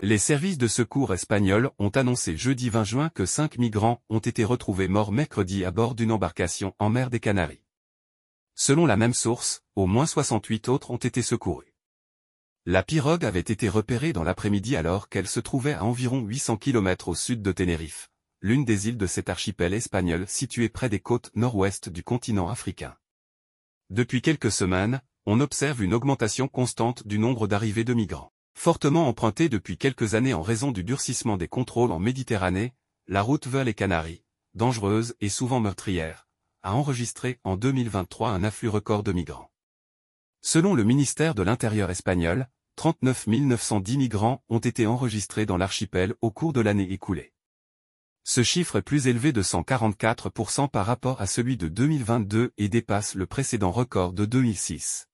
Les services de secours espagnols ont annoncé jeudi 20 juin que cinq migrants ont été retrouvés morts mercredi à bord d'une embarcation en mer des Canaries. Selon la même source, au moins 68 autres ont été secourus. La pirogue avait été repérée dans l'après-midi alors qu'elle se trouvait à environ 800 km au sud de Tenerife, l'une des îles de cet archipel espagnol situé près des côtes nord-ouest du continent africain. Depuis quelques semaines, on observe une augmentation constante du nombre d'arrivées de migrants. Fortement empruntée depuis quelques années en raison du durcissement des contrôles en Méditerranée, la route vers les Canaries, dangereuse et souvent meurtrière, a enregistré en 2023 un afflux record de migrants. Selon le ministère de l'Intérieur espagnol, 39 910 migrants ont été enregistrés dans l'archipel au cours de l'année écoulée. Ce chiffre est plus élevé de 144% par rapport à celui de 2022 et dépasse le précédent record de 2006.